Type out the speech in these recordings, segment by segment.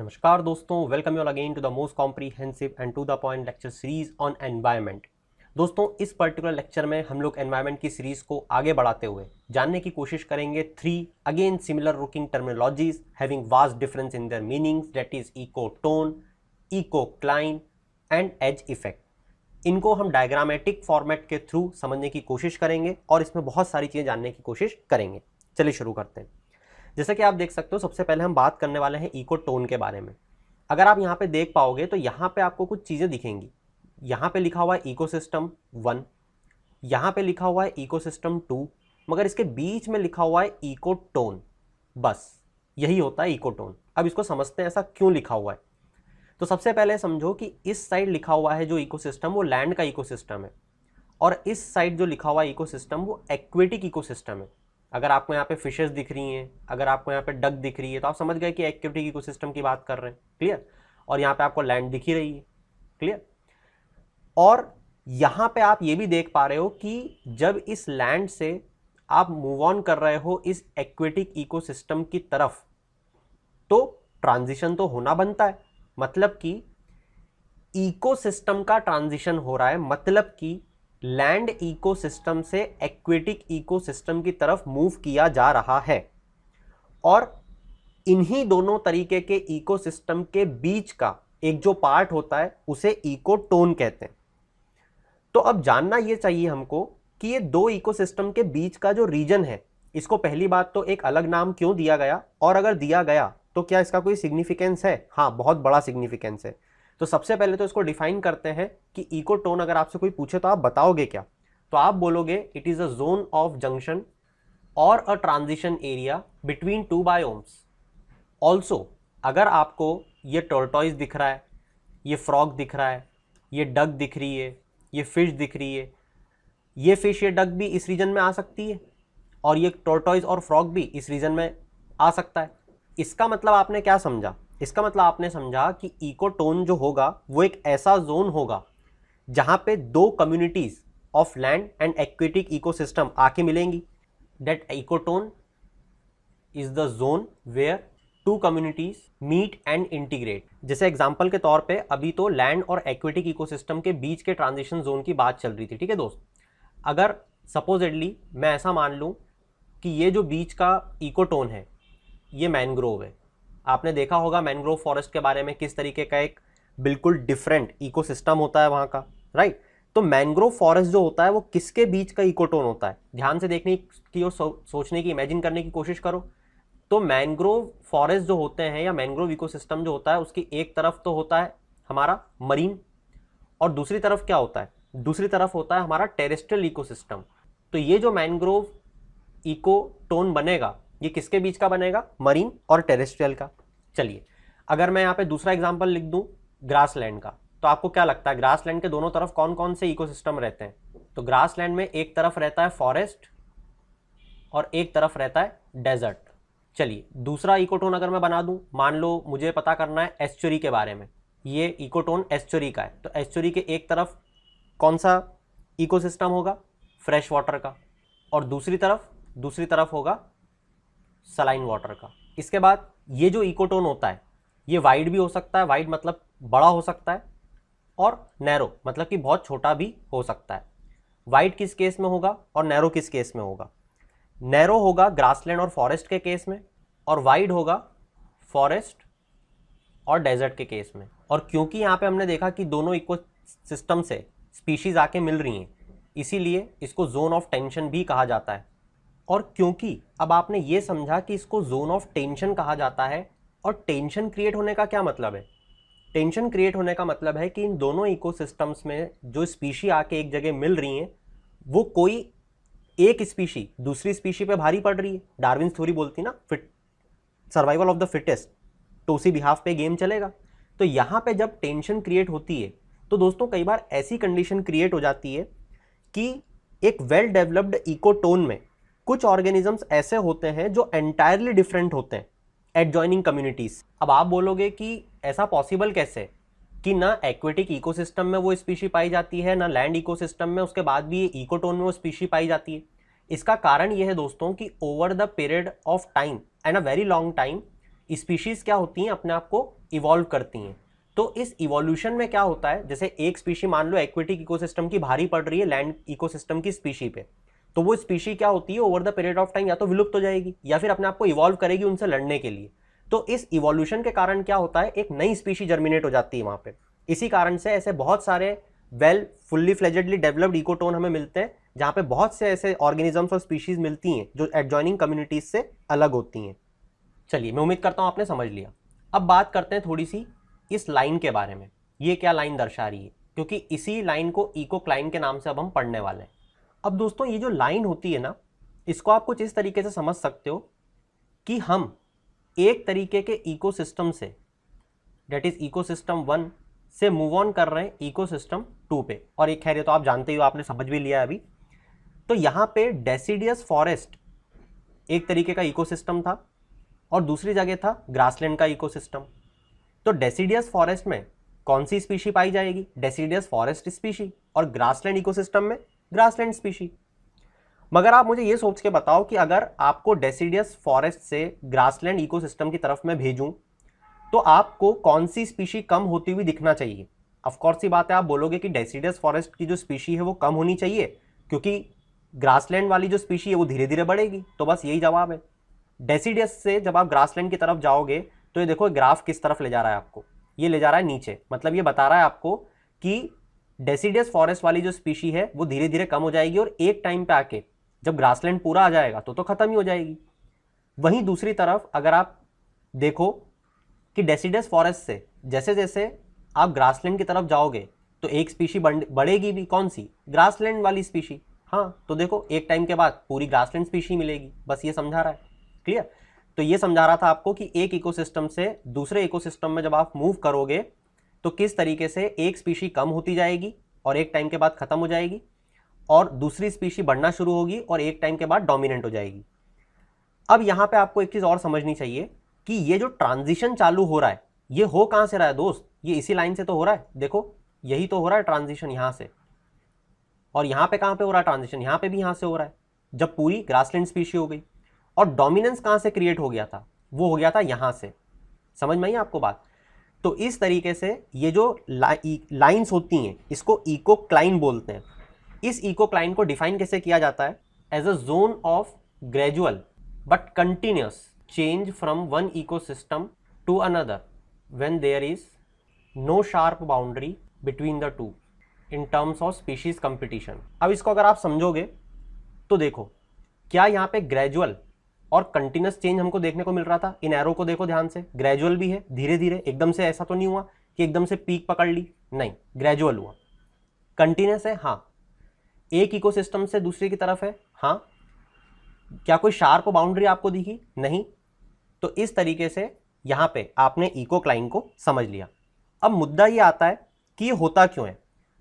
नमस्कार दोस्तों welcome you all again to the most comprehensive and to the point lecture series on environment दोस्तों इस particular lecture में हम लोग एनवायरनमेंट की सीरीज को आगे बढ़ाते हुए जानने की कोशिश करेंगे three again similar looking terminologies having vast difference in their meanings that is ecotone ecocline and edge effect इनको हम डायग्रामेटिक फॉर्मेट के थ्रू समझने की कोशिश करेंगे और इसमें बहुत सारी चीज़ें जानने की कोशिश करेंगे चलिए शुरू करते हैं जैसे कि आप देख सकते हो सबसे पहले हम बात करने वाले हैं इको टोन के बारे में अगर आप यहाँ पे देख पाओगे तो यहाँ पे आपको कुछ चीज़ें दिखेंगी यहाँ पे लिखा हुआ है इको सिस्टम वन यहाँ पे लिखा हुआ है इको सिस्टम टू मगर इसके बीच में लिखा हुआ है इको टोन बस यही होता है इको टोन अब इसको समझते हैं ऐसा क्यों लिखा हुआ है तो सबसे पहले समझो कि इस साइड लिखा हुआ है जो सिस्टम वो लैंड का सिस्टम है और इस साइड जो लिखा हुआ है सिस्टम वो एक्वेटिक सिस्टम है अगर आपको यहाँ पे फिशेस दिख रही हैं अगर आपको यहाँ पे डक दिख रही है तो आप समझ गए कि एक्टिविटी सिस्टम की बात कर रहे हैं क्लियर और यहाँ पे आपको लैंड दिख ही रही है क्लियर और यहाँ पे आप ये भी देख पा रहे हो कि जब इस लैंड से आप मूव ऑन कर रहे हो इस एक्वेटिक इकोसिस्टम की तरफ तो ट्रांजिशन तो होना बनता है मतलब कि इकोसिस्टम का ट्रांजिशन हो रहा है मतलब कि लैंड इकोसिस्टम से एक्वेटिक इकोसिस्टम की तरफ मूव किया जा रहा है और इन्हीं दोनों तरीके के इकोसिस्टम के बीच का एक जो पार्ट होता है उसे इकोटोन कहते हैं तो अब जानना ये चाहिए हमको कि ये दो इकोसिस्टम के बीच का जो रीजन है इसको पहली बात तो एक अलग नाम क्यों दिया गया और अगर दिया गया तो क्या इसका कोई सिग्निफिकेंस है हाँ बहुत बड़ा सिग्निफिकेंस है तो सबसे पहले तो इसको डिफाइन करते हैं कि टोन अगर आपसे कोई पूछे तो आप बताओगे क्या तो आप बोलोगे it is a zone of junction और a transition area between two biomes also अगर आपको ये टोर्टोइज दिख रहा है ये फ्रॉग दिख रहा है ये डग दिख रही है ये फिश दिख रही है ये फिश ये डग भी इस रीजन में आ सकती है और ये टोर्टोइज और फ्रॉग भी इस रीजन में आ सकता है इसका मतलब आपने क्या समझा इसका मतलब आपने समझा कि इकोटोन जो होगा वो एक ऐसा जोन होगा जहाँ पे दो communities of land and eco ecosystem आके मिलेंगी that ecotone is the zone where two communities meet and integrate जैसे एग्जाम्पल के तौर पे अभी तो लैंड और इको इकोसिस्टम के बीच के ट्रांजिशन जोन की बात चल रही थी ठीक है दोस्त अगर सपोजेडली मैं ऐसा मान लूँ कि ये जो बीच का इकोटोन है ये मैनग्रोव है आपने देखा होगा मैनग्रोव फॉरेस्ट के बारे में किस तरीके का एक बिल्कुल डिफरेंट इकोसिस्टम होता है वहाँ का राइट तो मैंग्रोव फॉरेस्ट जो होता है वो किसके बीच का इकोटोन होता है ध्यान से देखने की और सोचने की इमेजिन करने की कोशिश करो तो मैंग्रोव फॉरेस्ट जो होते हैं या मैंग्रोव इकोसिस्टम जो होता है उसकी एक तरफ तो होता है हमारा मरीन और दूसरी तरफ क्या होता है दूसरी तरफ होता है हमारा टेरेस्ट्रियल इकोसिस्टम तो ये जो मैनग्रोव इकोटोन बनेगा ये किसके बीच का बनेगा मरीन और टेरेस्ट्रियल का चलिए अगर मैं यहाँ पे दूसरा एग्जाम्पल लिख दूँ ग्रासलैंड का तो आपको क्या लगता है ग्रासलैंड के दोनों तरफ कौन कौन से इकोसिस्टम रहते हैं तो ग्रासलैंड में एक तरफ रहता है फॉरेस्ट और एक तरफ रहता है डेजर्ट चलिए दूसरा इकोटोन अगर मैं बना दूं मान लो मुझे पता करना है एस्चुरी के बारे में ये इकोटोन एस्चुरी का है तो एस्चुरी के एक तरफ कौन सा इकोसिस्टम होगा फ्रेश वाटर का और दूसरी तरफ दूसरी तरफ होगा सलाइन वाटर का इसके बाद ये जो इकोटोन होता है ये वाइड भी हो सकता है वाइड मतलब बड़ा हो सकता है और नैरो मतलब कि बहुत छोटा भी हो सकता है वाइड किस केस में होगा और नैरो किस केस में होगा नैरो होगा ग्रासलैंड और फॉरेस्ट के केस में और वाइड होगा फॉरेस्ट और डेजर्ट के केस में और क्योंकि यहाँ पे हमने देखा कि दोनों इको सिस्टम से स्पीशीज़ आके मिल रही हैं इसीलिए इसको जोन ऑफ टेंशन भी कहा जाता है और क्योंकि अब आपने ये समझा कि इसको जोन ऑफ टेंशन कहा जाता है और टेंशन क्रिएट होने का क्या मतलब है टेंशन क्रिएट होने का मतलब है कि इन दोनों इकोसिस्टम्स में जो स्पीशी आके एक जगह मिल रही हैं वो कोई एक स्पीशी दूसरी स्पीशी पे भारी पड़ रही है डार्विन थ्योरी बोलती ना fit survival of the fittest तो उसी बिहाफ पे गेम चलेगा तो यहाँ पे जब टेंशन क्रिएट होती है तो दोस्तों कई बार ऐसी कंडीशन क्रिएट हो जाती है कि एक वेल डेवलप्ड इकोटोन में कुछ ऑर्गेनिजम्स ऐसे होते हैं जो एंटायरली डिफरेंट होते हैं एट ज्वाइनिंग कम्युनिटीज अब आप बोलोगे कि ऐसा पॉसिबल कैसे कि ना एक्वेटिक इकोसिस्टम में वो स्पीशी पाई जाती है ना लैंड इकोसिस्टम में उसके बाद भी ये इकोटोन में वो स्पीशी पाई जाती है इसका कारण ये है दोस्तों कि over the period of time and a very long time species क्या होती हैं अपने आप को इवॉल्व करती हैं तो इस इवोल्यूशन में क्या होता है जैसे एक स्पीशी मान लो एक्वेटिक इकोसिस्टम की भारी पड़ रही है लैंड इकोसिस्टम की स्पीशी पे तो वो स्पीशी क्या होती है over the period of time या तो विलुप्त हो जाएगी या फिर अपने आप को इवॉल्व करेगी उनसे लड़ने के लिए तो इस इवोल्यूशन के कारण क्या होता है एक नई स्पीशी जर्मिनेट हो जाती है वहाँ पर इसी कारण से ऐसे बहुत सारे well fully fledgedly developed ecotone हमें मिलते हैं जहाँ पे बहुत से ऐसे ऑर्गेनिजम्स और स्पीशीज़ मिलती हैं जो एडजॉइनिंग कम्युनिटीज़ से अलग होती हैं चलिए मैं उम्मीद करता हूँ आपने समझ लिया अब बात करते हैं थोड़ी सी इस लाइन के बारे में ये क्या लाइन दर्शा रही है क्योंकि इसी लाइन को इको क्लाइन के नाम से अब हम पढ़ने वाले हैं अब दोस्तों ये जो लाइन होती है ना इसको आप कुछ इस तरीके से समझ सकते हो कि हम एक तरीके के इकोसिस्टम से डेट इज़ इकोसिस्टम वन से मूव ऑन कर रहे हैं इकोसिस्टम टू पे और एक खैर तो आप जानते ही हो आपने समझ भी लिया अभी तो यहाँ पे डेसीडियस फॉरेस्ट एक तरीके का इकोसिस्टम था और दूसरी जगह था ग्रासलैंड का इकोसिस्टम तो डेसीडियस फॉरेस्ट में कौन सी स्पीशी पाई जाएगी डेसीडियस फॉरेस्ट स्पीशी और ग्रासलैंड इकोसिस्टम में ग्रासलैंड स्पीशी मगर आप मुझे ये सोच के बताओ कि अगर आपको डेसीडियस फॉरेस्ट से ग्रासलैंड इकोसिस्टम की तरफ मैं भेजूं तो आपको कौन सी स्पीशी कम होती हुई दिखना चाहिए ऑफकोर्स ही बात है आप बोलोगे कि डेसीडियस फॉरेस्ट की जो स्पीशी है वो कम होनी चाहिए क्योंकि ग्रासलैंड वाली जो स्पीशी है वो धीरे धीरे बढ़ेगी तो बस यही जवाब है डेसीडियस से जब आप ग्रासलैंड की तरफ जाओगे तो ये देखो ग्राफ किस तरफ ले जा रहा है आपको ये ले जा रहा है नीचे मतलब ये बता रहा है आपको कि डेसीडियस फॉरेस्ट वाली जो स्पीशी है वो धीरे धीरे कम हो जाएगी और एक टाइम पे आके जब ग्रासलैंड पूरा आ जाएगा तो तो खत्म ही हो जाएगी वहीं दूसरी तरफ अगर आप देखो कि डेसीडियस फॉरेस्ट से जैसे जैसे आप ग्रासलैंड की तरफ जाओगे तो एक स्पीशी बढ़ेगी भी कौन सी ग्रासलैंड वाली स्पीशी हाँ तो देखो एक टाइम के बाद पूरी ग्रासलैंड स्पीशी मिलेगी बस ये समझा रहा है क्लियर तो ये समझा रहा था आपको कि एक इकोसिस्टम से दूसरे इकोसिस्टम में जब आप मूव करोगे तो किस तरीके से एक स्पीशी कम होती जाएगी और एक टाइम के बाद ख़त्म हो जाएगी और दूसरी स्पीशी बढ़ना शुरू होगी और एक टाइम के बाद डोमिनेंट हो जाएगी अब यहाँ पे आपको एक चीज़ और समझनी चाहिए कि ये जो ट्रांजिशन चालू हो रहा है ये हो कहाँ से रहा है दोस्त ये इसी लाइन से तो हो रहा है देखो यही तो हो रहा है ट्रांजिशन यहाँ से और यहाँ पे कहाँ पे हो रहा है ट्रांजिशन यहाँ पे भी यहाँ से हो रहा है जब पूरी ग्रासलैंड स्पीशी हो गई और डोमिनेंस कहाँ से क्रिएट हो गया था वो हो गया था यहाँ से समझ में आई आपको बात तो इस तरीके से ये जो लाइंस होती हैं इसको इको क्लाइन बोलते हैं इस इको क्लाइन को डिफाइन कैसे किया जाता है as a zone of gradual but continuous change from one ecosystem to another when there is no sharp boundary between the two in terms of species competition अब इसको अगर आप समझोगे तो देखो क्या यहाँ पे ग्रेजुअल और कंटिन्यूस चेंज हमको देखने को मिल रहा था इन एरो को देखो ध्यान से ग्रेजुअल भी है धीरे धीरे एकदम से ऐसा तो नहीं हुआ कि एकदम से पीक पकड़ ली नहीं ग्रेजुअल हुआ कंटिन्यूस है हाँ एक इकोसिस्टम से दूसरे की तरफ है हाँ क्या कोई शार्प बाउंड्री आपको दिखी नहीं तो इस तरीके से यहाँ पे आपने इको क्लाइन को समझ लिया अब मुद्दा ये आता है कि ये होता क्यों है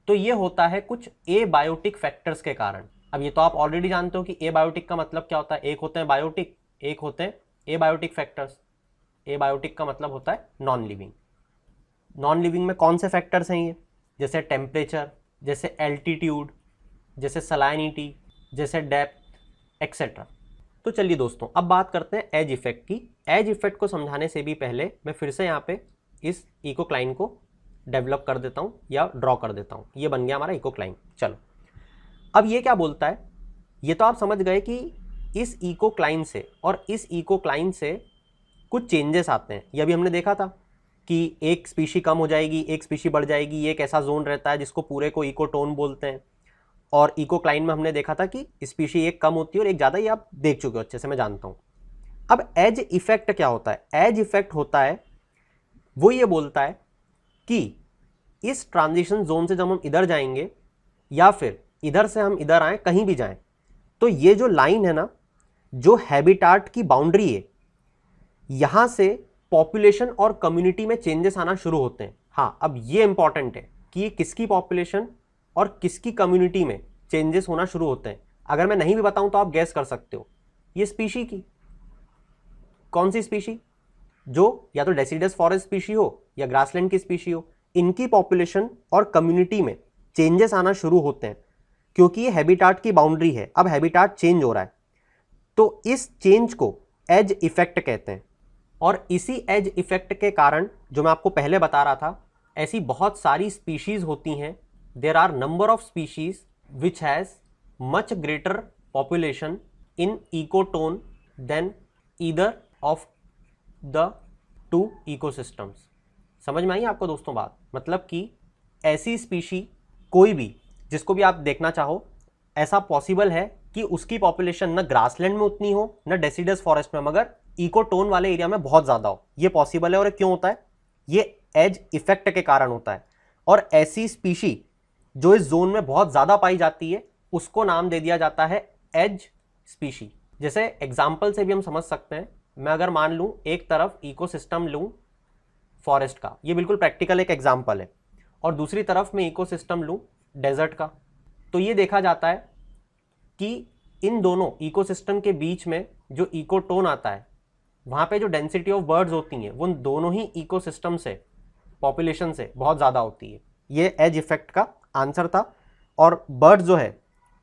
तो ये होता है कुछ ए बायोटिक फैक्टर्स के कारण अब ये तो आप ऑलरेडी जानते हो कि ए बायोटिक का मतलब क्या होता है एक होते हैं बायोटिक एक होते हैं abiotic factors abiotic का मतलब होता है नॉन लिविंग नॉन लिविंग में कौन से फैक्टर्स हैं ये जैसे टेम्परेचर जैसे एल्टीट्यूड जैसे सलाइनिटी जैसे डेप्थ एक्सेट्रा तो चलिए दोस्तों अब बात करते हैं एज इफेक्ट की एज इफेक्ट को समझाने से भी पहले मैं फिर से यहाँ पे इस इकोक्लाइन को डेवलप कर देता हूँ या ड्रॉ कर देता हूँ ये बन गया हमारा इकोक्लाइन चलो अब ये क्या बोलता है ये तो आप समझ गए कि इस ईको क्लाइन से और इस ईको क्लाइन से कुछ चेंजेस आते हैं ये अभी हमने देखा था कि एक स्पीशी कम हो जाएगी एक स्पीशी बढ़ जाएगी ये एक ऐसा जोन रहता है जिसको पूरे को टोन बोलते हैं और इको क्लाइन में हमने देखा था कि स्पीशी एक कम होती है और एक ज़्यादा ये आप देख चुके हो अच्छे से मैं जानता हूँ अब एज इफेक्ट क्या होता है एज इफेक्ट होता है वो ये बोलता है कि इस ट्रांजिशन जोन से जब हम इधर जाएंगे या फिर इधर से हम इधर आए कहीं भी जाए तो ये जो लाइन है ना जो हैबिटाट की बाउंड्री है यहाँ से पॉपुलेशन और कम्युनिटी में चेंजेस आना शुरू होते हैं हाँ अब ये इंपॉर्टेंट है कि ये किसकी पॉपुलेशन और किसकी कम्युनिटी में चेंजेस होना शुरू होते हैं अगर मैं नहीं भी बताऊं तो आप गैस कर सकते हो ये स्पीशी की कौन सी स्पीशी जो या तो डेसीडस फॉरेस्ट स्पीशी हो या ग्रासलैंड की स्पीशी हो इनकी पॉपुलेशन और कम्युनिटी में चेंजेस आना शुरू होते हैं क्योंकि ये हैबिटाट की बाउंड्री है अब हैबिटाट चेंज हो रहा है तो इस चेंज को एज इफेक्ट कहते हैं और इसी एज इफेक्ट के कारण जो मैं आपको पहले बता रहा था ऐसी बहुत सारी स्पीशीज़ होती हैं there are number of species which has much greater population in ecotone than either of the two ecosystems समझ में आई आपको दोस्तों बात मतलब कि ऐसी स्पीशी कोई भी जिसको भी आप देखना चाहो ऐसा पॉसिबल है कि उसकी पॉपुलेशन ना ग्रासलैंड में उतनी हो ना डेसीडस फॉरेस्ट में मगर इको टोन वाले एरिया में बहुत ज़्यादा हो ये पॉसिबल है और क्यों होता है ये एज इफेक्ट के कारण होता है और ऐसी स्पीशी जो इस जोन में बहुत ज़्यादा पाई जाती है उसको नाम दे दिया जाता है एज स्पीशी जैसे एग्जाम्पल से भी हम समझ सकते हैं मैं अगर मान लूँ एक तरफ इको लूँ फॉरेस्ट का ये बिल्कुल प्रैक्टिकल एक एग्जाम्पल है और दूसरी तरफ मैं इको लूँ डेजर्ट का तो ये देखा जाता है कि इन दोनों इकोसिस्टम के बीच में जो इकोटोन आता है वहाँ पे जो डेंसिटी ऑफ बर्ड्स होती हैं वो दोनों ही इकोसिस्टम से पॉपुलेशन से बहुत ज़्यादा होती है ये एज इफेक्ट का आंसर था और बर्ड जो है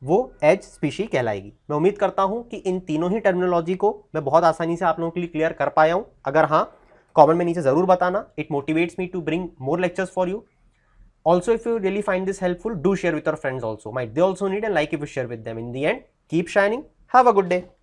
वो एज स्पीशी कहलाएगी मैं उम्मीद करता हूँ कि इन तीनों ही टर्मिनोलॉजी को मैं बहुत आसानी से आप लोगों के लिए क्लियर कर पाया हूँ अगर हाँ कॉमेंट में नीचे ज़रूर बताना it motivates me to bring more lectures for you Also, if you really find this helpful, do share with your friends also. Might they also need and like if you share with them. In the end, keep shining. Have a good day.